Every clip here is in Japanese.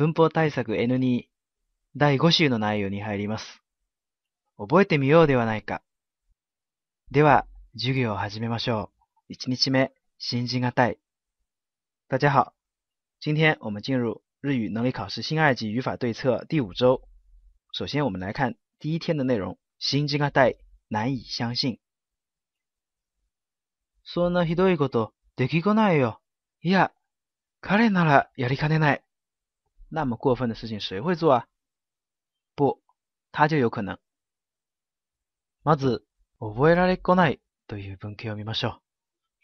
文法対策 N2 第5週の内容に入ります。覚えてみようではないか。では、授業を始めましょう。1日目、信じがたい。大家好，今天我们进入日语能力考试新二级语法对策第五周。首先，我们来看第一天的内容。信じがたい、难以相信。そんなひどいことできこないよ。いや、彼ならやりかねない。那么过分的事情谁会做啊？不，他就有可能。まず、覚えられっこないという文型を見ましょう。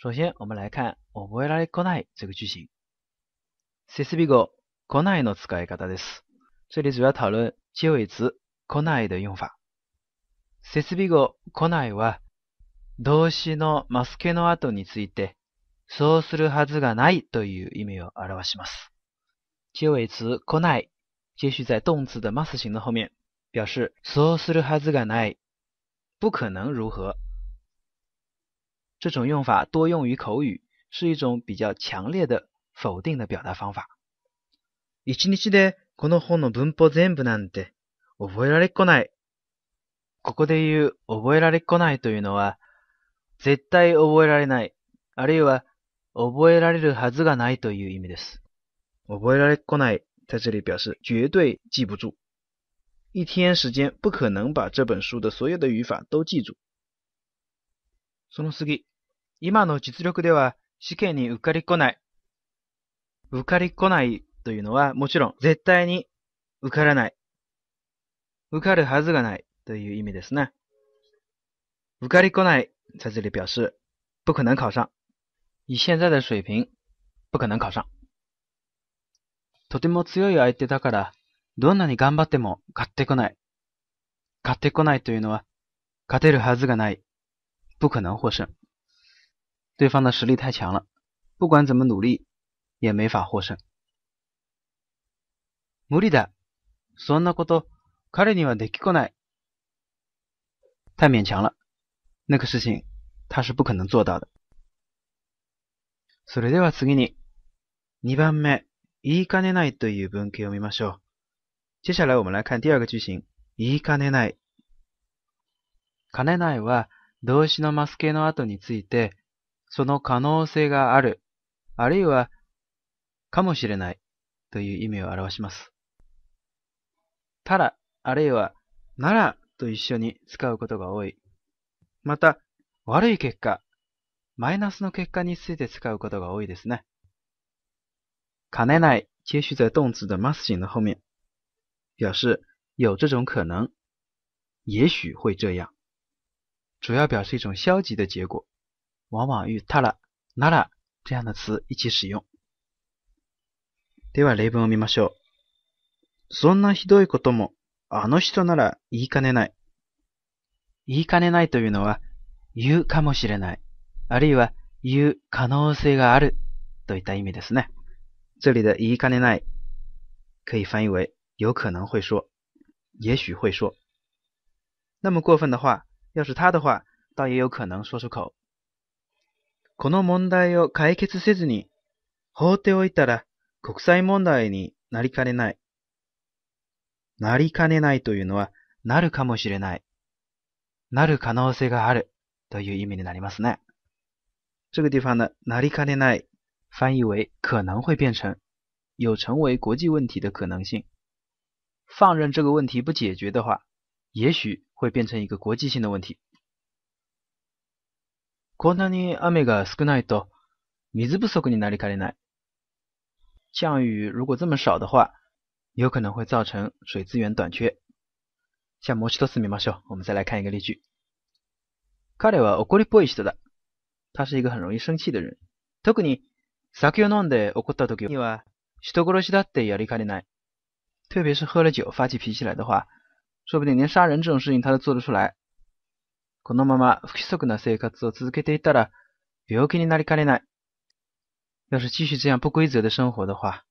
首先、我们来看覚えられっこない这个句型。設備語、こないの使い方です。这里主要讨论结尾词こない的用法。設備語、こないは、動詞のマスケの後について、そうするはずがないという意味を表します。结尾词 konai 接续在动词的 mas 形的后面，表示 so する r u hazu ga nai 不可能如何。这种用法多用于口语，是一种比较强烈的否定的表达方法。一日でこの本の文法全部なんて覚えられっこない。ここで言う覚えられっこないというのは、絶対覚えられない、あるいは覚えられるはずがないという意味です。覚えられっこない在这里表示绝对记不住。一天时间不可能把这本书的所有的语法都记住。その次、今の実力では試験に受かりっこない。受かりっこないというのはもちろん絶対に受からない。受かるはずがないという意味ですね。受かりっこない在这里表示不可能考上。以现在的水平，不可能考上。とても強い相手だから、どんなに頑張っても勝ってこない。勝ってこないというのは、勝てるはずがない。不可能获胜。对方の实力太强了，不管怎么努力，也没法获胜。無理だ。そんなこと、彼にはできこない。太勉強了。那个事情、他是不可能做到的。それでは次に、2番目。言いかねないという文型を見ましょう。接下来我们来看第二个句型。言いかねない。かねないは動詞のマス形の後について、その可能性がある、あるいはかもしれないという意味を表します。ただ、あるいはならと一緒に使うことが多い。また、悪い結果、マイナスの結果について使うことが多いですね。卡奈奈接续在动词的 must 型的后面，表示有这种可能，也许会这样，主要表示一种消极的结果，往往与他ら、なら这样的词一起使用。では例文を見ましょう。そんなひどいことも、あの人なら言いかねない。言いかねないというのは、言うかもしれない、あるいは言う可能性があるといった意味ですね。这里的いいかねない可以翻译为有可能会说，也许会说。那么过分的话，要是他的话，倒也有可能说出口。この問題を解決せずに放っておいたら国際問題になりかねない。なりかねないというのは、なるかもしれない。なる可能性があるという意味になりますね。这个地方呢，なりかねない翻译为可能会变成有成为国际问题的可能性。放任这个问题不解决的话，也许会变成一个国际性的问题。降雨如果这么少的话，有可能会造成水资源短缺。像摩西多斯米巴秀，我们再来看一个例句。他是一个很容易生气的人。酒を飲んで怒った時には、人殺しだってやりかねない。特別是喝了酒发起脾气来的话、说不定连杀人这种事情他都做得出来。このまま不規則な生活を続けていたら、病気になりかねない。要是继续这样不规则的生活的话，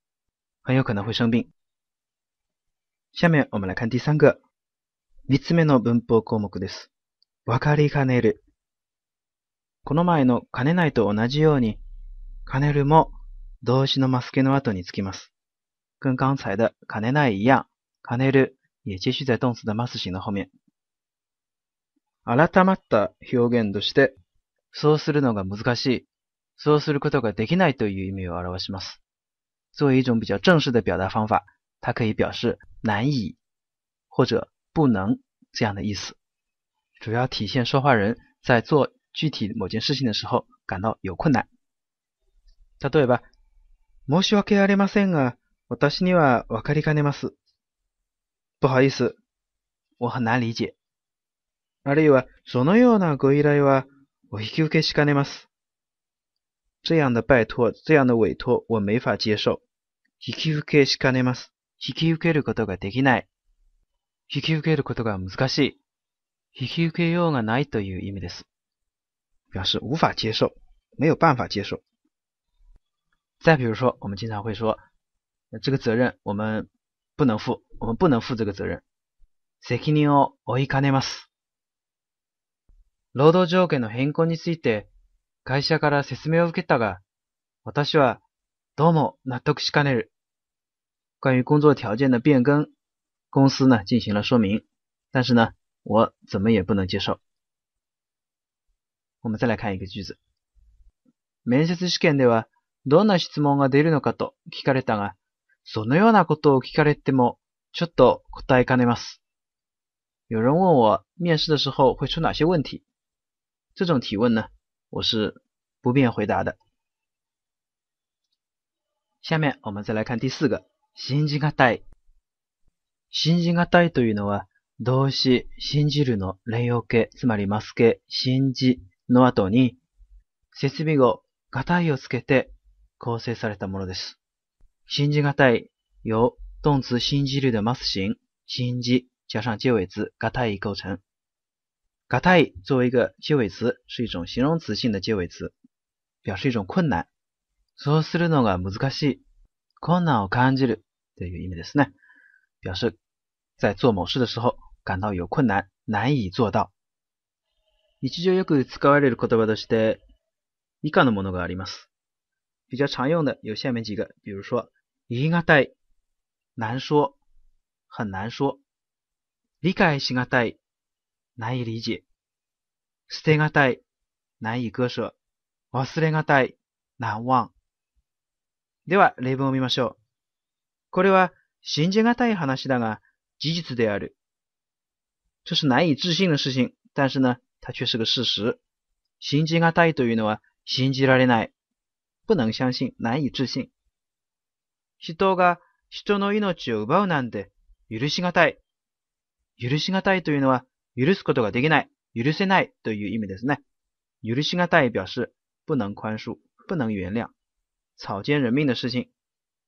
很有可能会生病。下面我们来看第三个、三つ目の文法項目です。わかりかねる。この前のかねないと同じように、カネルも動詞のマスケの後につきます。跟刚才的カネナイ一样，カネル也继续在動詞的マス形の後面。改まった表現として、そうするのが難しい、そうすることができないという意味を表します。作为一种比较正式的表达方法，它可以表示难以或者不能这样的意思，主要体现说话人在做具体某件事情的时候感到有困难。例えば、申し訳ありませんが、私にはわかりかねます。不好意思。我很難理解。あるいは、そのようなご依頼は、お引き受けしかねます。这样的拜托、这样的委托、我没法接受。引き受けしかねます。引き受けることができない。引き受けることが難しい。引き受けようがないという意味です。表示無法接受、没有办法接受。再比如说，我们经常会说，这个责任我们不能负，我们不能负这个责任。責任を負いかねます。労働条件の変更について会社から説明を受けたが、私はどうも納得しかねる。关于工作条件的变更，公司呢进行了说明，但是呢，我怎么也不能接受。我们再来看一个句子。面接試験ではどんな質問が出るのかと聞かれたが、そのようなことを聞かれても、ちょっと答えかねます。有人问我面试的时候会出哪些问题，这种提问呢，我是不便回答的。下面我们再来看第四个，信じがたい。信じがたいというのは動詞信じるの連用形、つまりマス形信じの後に接尾語がたいをつけて構成されたものです。信じがたい、由動詞信じるで m u 形，信じ加上介尾词がたい构成。がたい作为一个介尾词，是一种形容词性的介尾词，表示一种困難。そうするのが難しい、困難を感じるという意味ですね。表示在做某事的时候感到有困難、難以做到。日常よく使われる言葉として以下のものがあります。比较常用的有下面几个，比如说言い難い、难说、很难说、理解し難い、难以理解、捨て難い、难以割舍、忘れ難い、難忘。では、例文を見ましょう。これは信じ難い話だが事実である。这是难以置信的事情，但是呢，它却是个事实。信じ難いというのは信じられない。不能相信、難以置信。人が人の命を奪うなんて許しがたい。許しがたいというのは許すことができない、許せないという意味ですね。許しがたい表示不能宽恕、不能原谅。草菅人命的事情，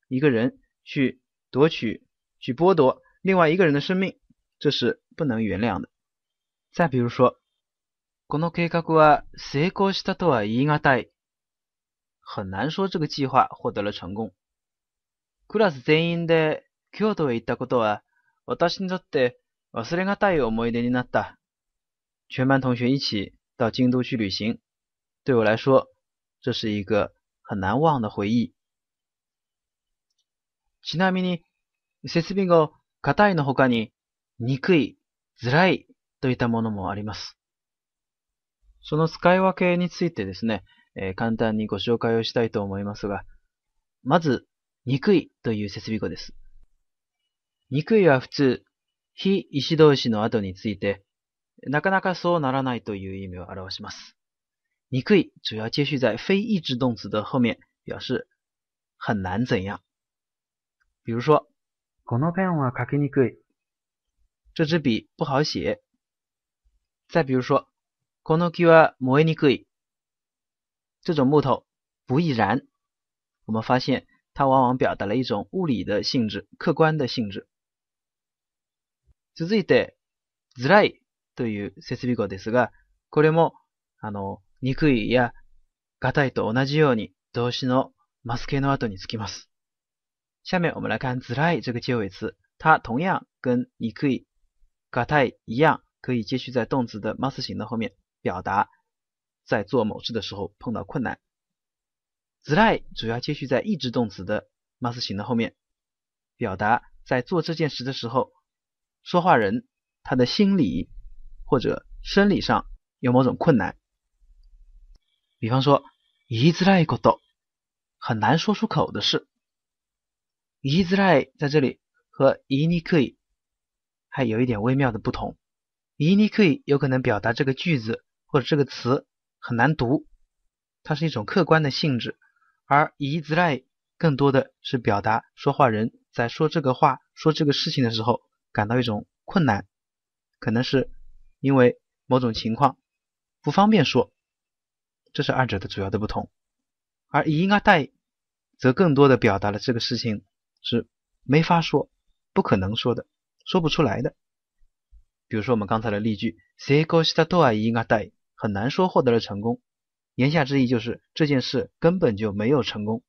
一个人去夺取、去剥夺另外一个人的生命，这是不能原谅的。再比如说，この計画は成功したとは言い難い。很难说这个计划获得了成功。クラス全員で京都へ行ったことは、私にとって忘れがたい思い出になった。全班同学一起到京都去旅行，对我来说，这是一个很难忘的回忆。ちなみに、設備が硬いの他に、憎い、辛いといったものもあります。その使い分けについてですね、えー、簡単にご紹介をしたいと思いますが、まず、憎いという設備語です。憎いは普通、非意石同士の後について、なかなかそうならないという意味を表します。憎い主要接续在非意志動詞的後面，表示很難怎样。比如说，このペンは書きにくい。这支笔不好写。再比如说，この木は燃えにくい。这种木头不易燃。我们发现它往往表达了一种物理的性质、客观的性质。続いて、づらいという設備語ですが、これも、あの、憎いや、がたいと同じように動詞のマス形の後につきます。下面我们来看“自い这个结尾词，它同样跟“憎い、以”“がたい”一样，可以接续在动词的マス形的后面表达在做某事的时候碰到困难，zurai 主要接续在意志动词的 masu 形的后面，表达在做这件事的时候，说话人他的心理或者生理上有某种困难。比方说，zurai k 很难说出口的事。z u r 在这里和 i n i k 还有一点微妙的不同 i n i k 有可能表达这个句子或者这个词。很难读，它是一种客观的性质，而伊兹赖更多的是表达说话人在说这个话、说这个事情的时候感到一种困难，可能是因为某种情况不方便说。这是二者的主要的不同，而伊阿代则更多的表达了这个事情是没法说、不可能说的、说不出来的。比如说我们刚才的例句，谁个西达多阿伊阿代。很难说获得了成功。言下之意就是这件事根本就没有成功。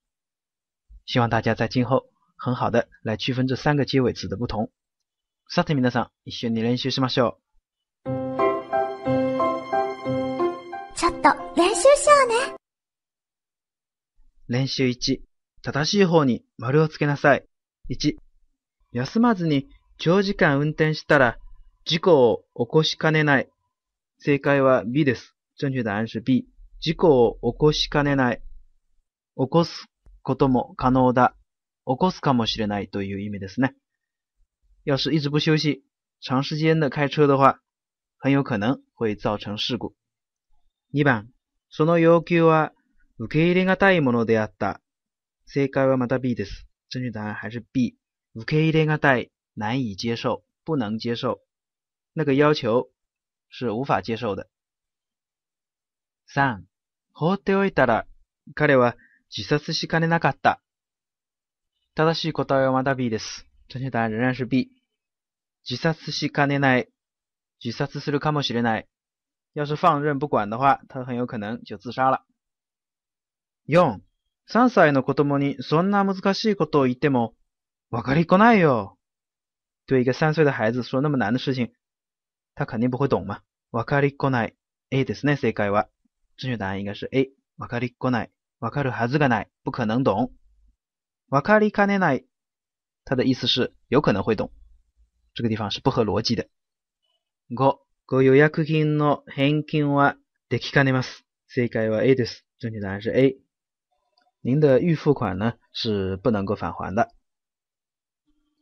希望大家在今后很好的来区分这三个结尾词的不同。さて皆さん、一緒に練習しましょう。ちょっと練習しようね。練習1、正しい方に丸をつけなさい。1、休まずに長時間運転したら事故を起こしかねない。正解は B です。正確答案是 B。事故を起こしかねない。起こすことも可能だ。起こすかもしれないという意味ですね。要是一直不休息、長時間的开车的话、很有可能会造成事故。2番、その要求は受け入れがたいものであった。正解はまた B です。正確答案还是 B。受け入れがたい、難以接受、不能接受。那个要求是无法接受的。3. 放っておいたら彼は自殺しかねなかった。正しい答えはまだ B です。正确答案仍然是 B。自殺しかねない。自殺するかもしれない。要是放任不管的话，他很有可能就自杀了。4. 3歳の子供にそんな難しいことを言っても、わかりこないよ。对一个三岁的孩子说那么难的事情，他肯定不会懂嘛。わかりっこない。A ですね、正解は。正解答案应该是 A。わかりっこない。わかるはずがない。不可能懂。わかりかねない。他的意思是有可能会懂。这个地方是不合逻辑的。5、ご予約金の返金はできかねます。正解は A です。正解答案是 A。您的预付款呢是不能够返还的。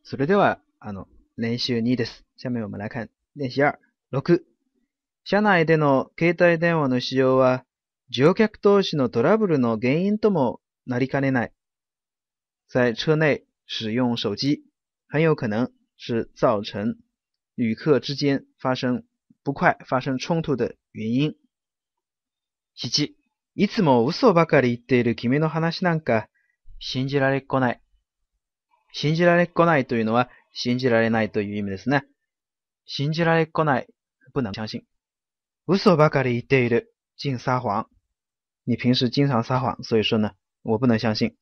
それでは、あの、練習2です。下面我们来看練習2。6、車内での携帯電話の使用は、乗客同士のトラブルの原因ともなりかねない。在車内使用手机，很有可能是造成旅客之间发生不快、发生冲突的原因。7、いつも嘘ばかり言っている君の話なんか、信じられっこない。信じられっこないというのは、信じられないという意味ですね。信じられっこない不能相信，无所巴嘎里一的净撒谎。你平时经常撒谎，所以说呢，我不能相信。